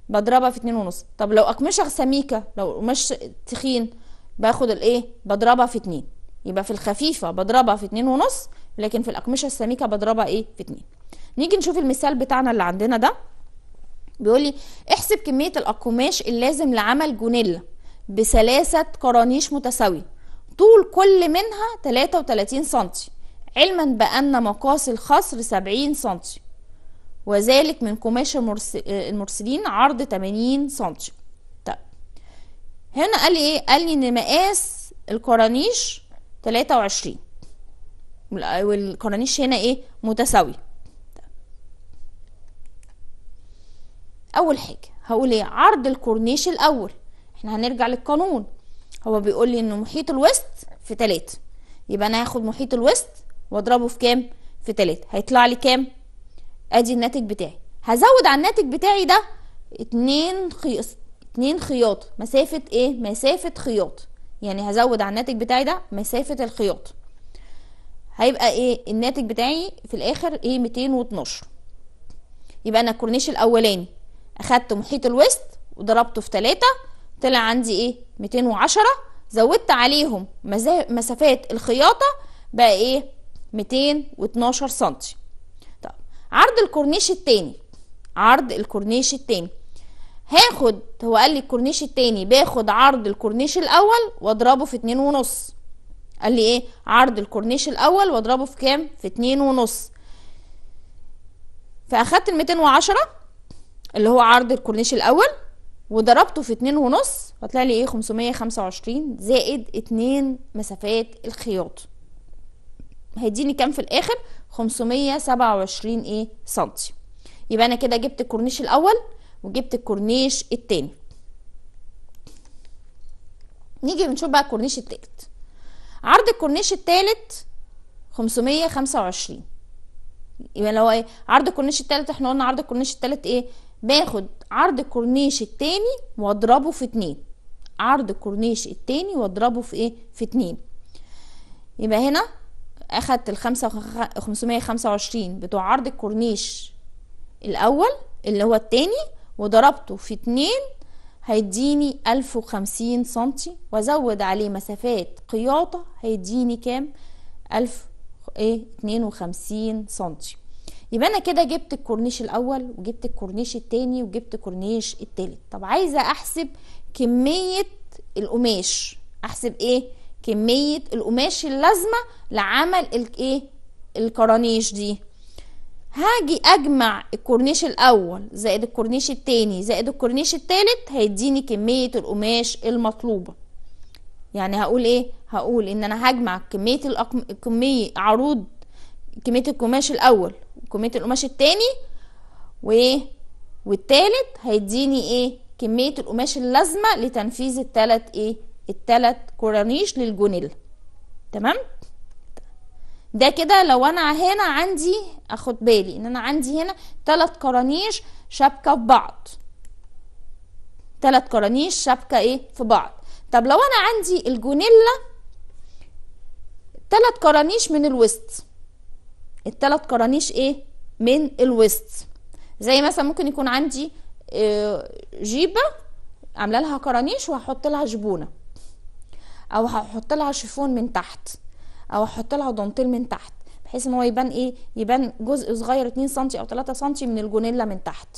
بضربها في اتنين ونص طب لو اقمشه سميكه لو قماش تخين باخد الايه بضربها في اتنين يبقى في الخفيفه بضربها في اتنين ونص لكن في الاقمشه السميكه بضربها ايه في اتنين نيجي نشوف المثال بتاعنا اللي عندنا ده بيقول لي احسب كميه القماش اللازم لعمل جونيلا بثلاثه قرانيش متساويه طول كل منها 33 سم علما بان مقاس الخصر 70 سم وذلك من قماش المرسلين عرض 80 سم طيب هنا قال لي ايه قال لي ان مقاس القرانيش 23 والكورنيش هنا ايه متساوية اول حاجة هقول ايه عرض الكورنيش الاول احنا هنرجع للقانون هو بيقول لي ان محيط الوسط في 3 يبقى انا هاخد محيط الوسط واضربه في كام في 3 هيطلع لي كام ادي الناتج بتاعي هزود على الناتج بتاعي ده اتنين خياط اتنين خياط مسافة ايه مسافة خياط يعني هزود على الناتج بتاعي ده مسافه الخياط هيبقى ايه الناتج بتاعي في الاخر ايه 212 يبقى انا الكورنيش الاولاني اخدت محيط الوسط وضربته في 3 طلع عندي ايه 210 زودت عليهم مسافات الخياطه بقى ايه 212 سنتي طب عرض الكورنيش التاني عرض الكورنيش التاني هاخد هو قال لي الكورنيش التاني باخد عرض الكورنيش الاول واضربه في اتنين ونص قال لي ايه عرض الكورنيش الاول واضربه في كام في اتنين ونص فاخدت الميتين وعشرة اللي هو عرض الكورنيش الاول وضربته في اتنين ونص فطلع لي ايه خمسمية خمسة وعشرين زائد اتنين مسافات الخياط هيديني كام في الاخر خمسمية سبعة وعشرين ايه سنتي يبقى انا كده جبت الكورنيش الاول وجبت الكورنيش التاني نيجي نشوف بقى الكورنيش التالت عرض الكورنيش التالت 525 يبقى لو ايه عرض الكورنيش التالت احنا قلنا عرض الكورنيش التالت ايه باخد عرض الكورنيش التاني واضربه في اتنين عرض الكورنيش التاني واضربه في ايه في اتنين يبقى هنا اخدت ال 525 بتوع عرض الكورنيش الاول اللي هو التاني وضربته في اتنين هيديني ألف وخمسين سنتي وازود عليه مسافات قياطة هيديني كام ألف ايه اتنين وخمسين سنتي يبقى انا كده جبت الكورنيش الاول وجبت الكورنيش التاني وجبت الكورنيش التالت طب عايزه احسب كميه القماش احسب ايه كميه القماش اللازمه لعمل الايه الكرانيش دي هاجي اجمع الكورنيش الاول زائد الكورنيش التاني زائد الكورنيش التالت هيديني كمية القماش المطلوبة يعني هقول ايه هقول ان انا هجمع كمية الأقم... كمية عروض كمية القماش الاول وكمية القماش التاني وايه والتالت هيديني ايه كمية القماش اللازمة لتنفيذ التلات ايه التلات كورنيش للجونيل تمام ده كده لو انا هنا عندي اخد بالي ان انا عندي هنا ثلاث كرانيش شابكه في بعض ثلاث كرانيش شابكه ايه في بعض طب لو انا عندي الجونيلا ثلاث كرانيش من الوسط الثلاث كرانيش ايه من الوسط زي مثلا ممكن يكون عندي آه، جيبه عامله لها كرانيش وهحط لها جبونه او هحط لها شيفون من تحت او احط لها دونتيل من تحت بحيث ان هو يبان ايه يبان جزء صغير 2 سم او 3 سم من الجونيلا من تحت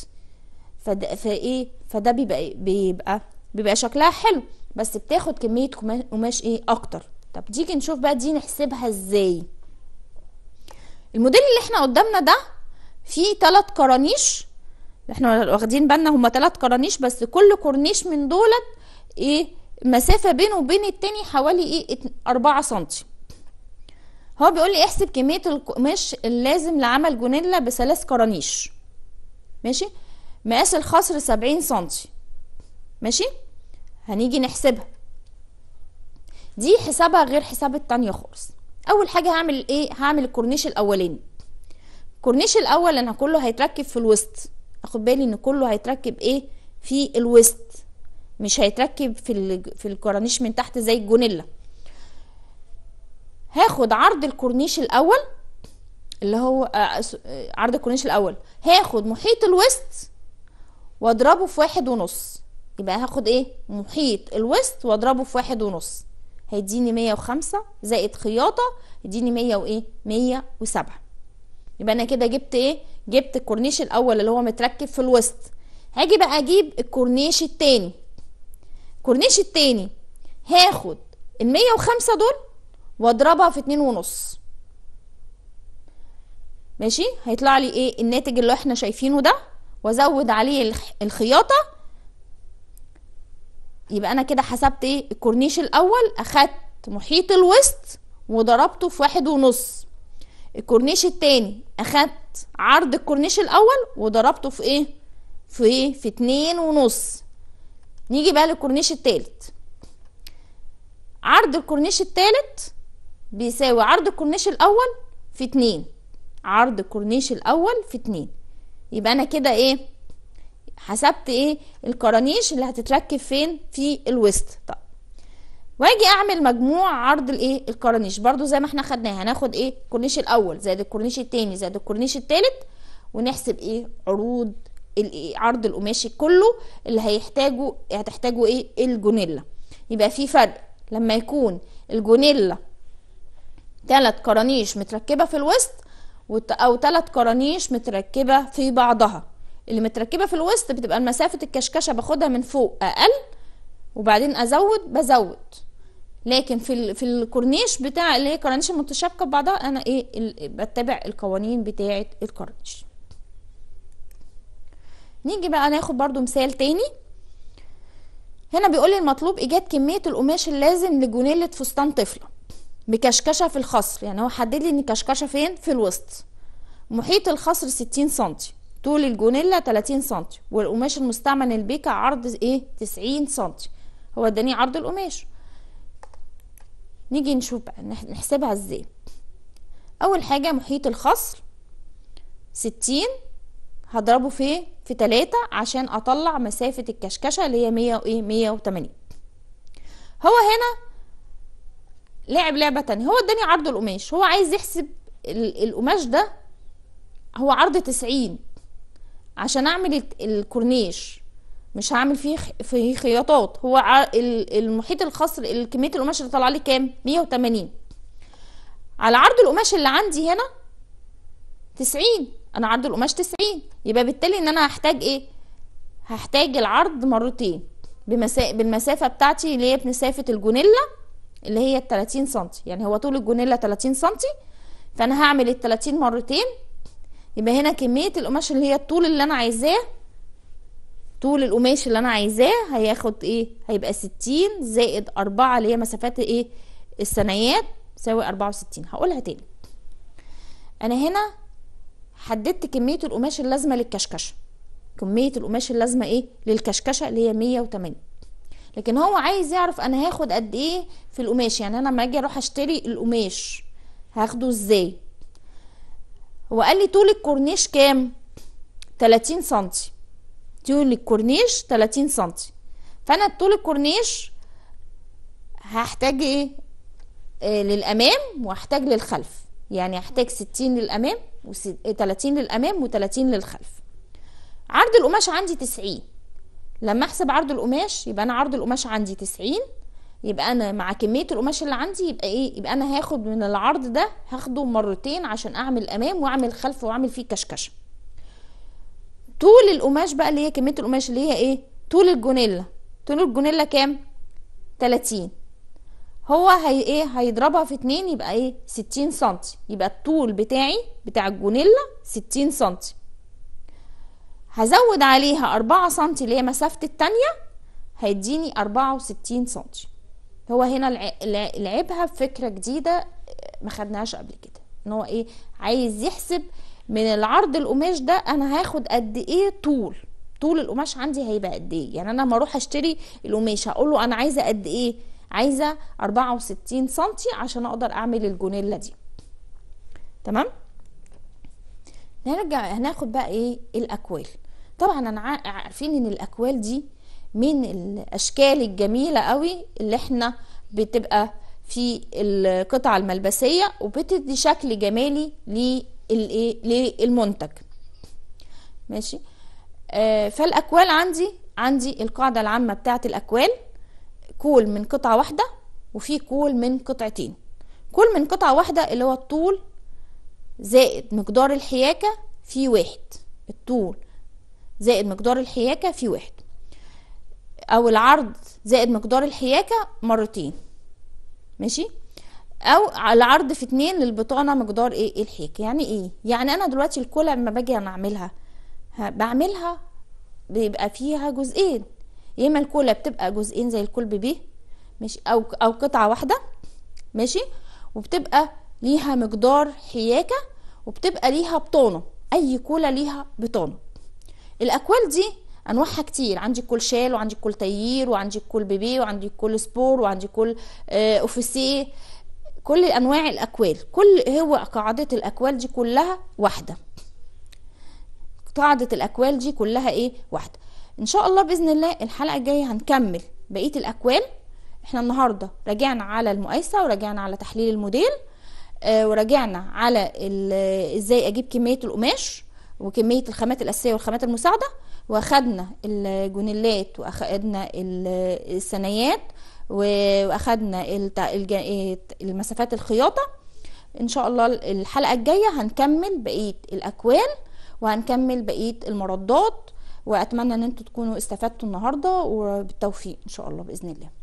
فده فايه فده بيبقى إيه؟ بيبقى بيبقى شكلها حلو بس بتاخد كميه قماش ايه اكتر طب تيجي نشوف بقى دي نحسبها ازاي الموديل اللي احنا قدامنا ده فيه ثلاث كرانيش احنا واخدين بالنا هما ثلاث كرانيش بس كل كورنيش من دولت ايه مسافه بينه وبين التاني حوالي ايه اربعة سنتي هو بيقول لي احسب كميه القماش اللازم لعمل جونيلا بثلاث كرانيش ماشي مقاس الخصر سبعين سنتي ماشي هنيجي نحسبها دي حسابها غير حساب التانية خالص اول حاجه هعمل ايه هعمل الكورنيش الاولاني الكورنيش الاول انا كله هيتركب في الوسط اخد بالي ان كله هيتركب ايه في الوسط مش هيتركب في في الكورنيش من تحت زي الجونيلا هاخد عرض الكورنيش الاول اللي هو آه، آه، آه، عرض الكورنيش الاول هاخد محيط الوسط واضربه في واحد ونص يبقى هاخد ايه محيط الوسط واضربه في واحد ونص هيديني مية وخمسة زائد خياطة هيديني مية وايه مية وسبعة يبقى انا كده جبت ايه جبت الكورنيش الاول اللي هو متركب في الوسط هاجي بقى اجيب الكورنيش التاني الكورنيش التاني هاخد المية وخمسة دول واضربها في اتنين ونص ماشي هيطلع لي ايه الناتج اللي احنا شايفينه ده وازود عليه الخياطه يبقى انا كده حسبت ايه الكورنيش الاول اخدت محيط الوسط وضربته في واحد ونص الكورنيش التاني اخدت عرض الكورنيش الاول وضربته في ايه في ايه في اتنين ونص نيجي بقى للكورنيش التالت عرض الكورنيش التالت بيساوي عرض الكورنيش الاول في اتنين عرض الكورنيش الاول في اتنين يبقى انا كده ايه حسبت ايه الكرانيش اللي هتتركب فين في الوسط طب واجي اعمل مجموع عرض الايه الكرانيش برضو زي ما احنا خدناها هناخد ايه الكورنيش الاول زائد الكورنيش التاني زائد الكورنيش التالت ونحسب ايه عروض الايه عرض القماشي كله اللي هيحتاجه هتحتاجه ايه الجونيلا يبقى في فرق لما يكون الجونيلا ثلاث كرانيش متركبة في الوسط أو ثلاث كرانيش متركبة في بعضها اللي متركبة في الوسط بتبقى مسافة الكشكشة باخدها من فوق أقل وبعدين أزود بزود لكن في في الكورنيش بتاع اللي هي الكرانيش المتشابكه ببعضها انا ايه بتبع القوانين بتاعه الكرنيش نيجي بقى ناخد برضو مثال تاني هنا بيقول لي المطلوب ايجاد كميه القماش اللازم لجنيله فستان طفله مكشكشه في الخصر يعني هو حدد لي ان كشكشه فين في الوسط محيط الخصر 60 سم طول الجونيلا 30 سم والقماش المستعمل البيكا عرض ايه 90 سم هو اداني عرض القماش نيجي نشوف بقى نحسبها ازاي اول حاجه محيط الخصر 60 هضربه في في 3 عشان اطلع مسافه الكشكشه اللي هي 100 وايه 180 هو هنا لعب لعبه تانية هو اداني عرض القماش هو عايز يحسب القماش ده هو عرض 90 عشان اعمل الكورنيش مش هعمل فيه فيه خياطات هو المحيط الخصر كميه القماش اللي طالعه لي كام 180 على عرض القماش اللي عندي هنا 90 انا عرض القماش 90 يبقى بالتالي ان انا هحتاج ايه هحتاج العرض مرتين بمسا... بالمسافه بتاعتي اللي هي مسافه الجونيلا اللي هي ال 30 سم يعني هو طول الجونيلا 30 سم فانا هعمل ال 30 مرتين يبقى هنا كميه القماش اللي هي الطول اللي انا عايزاه طول القماش اللي انا عايزاه هياخد ايه هيبقى 60 زائد 4 اللي هي مسافات ايه الثنايات تساوي 64 هقولها تاني انا هنا حددت كميه القماش اللازمه للكشكشه كميه القماش اللازمه ايه للكشكشه اللي هي 108 لكن هو عايز يعرف انا هاخد قد ايه في القماش يعني انا لما اجي اروح اشتري القماش هاخده ازاي هو قال لي طول الكورنيش كام 30 سنتي طول الكورنيش 30 سنتي فانا طول الكورنيش هحتاج ايه آه، للامام واحتاج للخلف يعني احتاج 60 للامام و 30 آه، للامام و30 للخلف عرض القماش عندي 90 لما احسب عرض القماش يبقى انا عرض القماش عندي 90 يبقى انا مع كميه القماش اللي عندي يبقى ايه يبقى انا هاخد من العرض ده هاخده مرتين عشان اعمل امام واعمل خلف واعمل فيه كشكشه طول القماش بقى اللي هي كميه القماش اللي هي ايه طول الجونيلا طول الجونيلا كام 30 هو هي ايه هيضربها في اتنين يبقى ايه 60 سم يبقى الطول بتاعي بتاع الجونيلا 60 سم هزود عليها أربعة سنتي اللي هي مسافة التانية هيديني أربعة وستين سنتي هو هنا لعبها بفكرة جديدة ما خدناهاش قبل كده ان هو ايه عايز يحسب من العرض القماش ده انا هاخد قد ايه طول طول القماش عندي هيبقى قد ايه يعني انا لما اروح اشتري القماش هقول له انا عايزه قد ايه عايزه 64 سم عشان اقدر اعمل الجونيلا دي تمام نرجع هناخد بقى ايه الاكوال طبعا انا عارفين ان الاكوال دي من الاشكال الجميله قوي اللي احنا بتبقى في القطعه الملبسيه وبتدي شكل جمالي إيه، للمنتج ماشي آه، فالاكوال عندي عندي القاعده العامه بتاعه الاكوال كول من قطعه واحده وفي كول من قطعتين كول من قطعه واحده اللي هو الطول زائد مقدار الحياكه في واحد الطول زائد مقدار الحياكة في واحد أو العرض زائد مقدار الحياكة مرتين ماشي او العرض في اتنين للبطانة مقدار ايه, إيه الحياكة يعني ايه يعني انا دلوقتي الكولا لما باجي انا اعملها بعملها بيبقى فيها جزئين يا اما الكولا بتبقى جزئين زي الكلب بيه ماشي او او قطعه واحده ماشي وبتبقى ليها مقدار حياكه وبتبقى ليها بطانه اي كولا ليها بطانه الاكوال دي انواعها كتير عندي الكول شال وعندي الكول تيير وعندي الكول بيبي وعندي الكول سبور وعندي الكول آه اوفيسيه كل انواع الاكوال كل هو قاعده الاكوال دي كلها واحده قاعده الاكوال دي كلها ايه واحده ان شاء الله باذن الله الحلقه الجايه هنكمل بقيه الاكوال احنا النهارده راجعنا على المقايسه وراجعنا على تحليل الموديل آه، وراجعنا على ازاي اجيب كميه القماش وكمية الخامات الأساسية والخامات المساعدة واخدنا الجونيلات واخدنا الثنيات واخدنا المسافات الخياطة ان شاء الله الحلقة الجاية هنكمل بقية الاكوان وهنكمل بقية المردات واتمنى ان انتوا تكونوا استفدتوا النهاردة وبالتوفيق ان شاء الله بإذن الله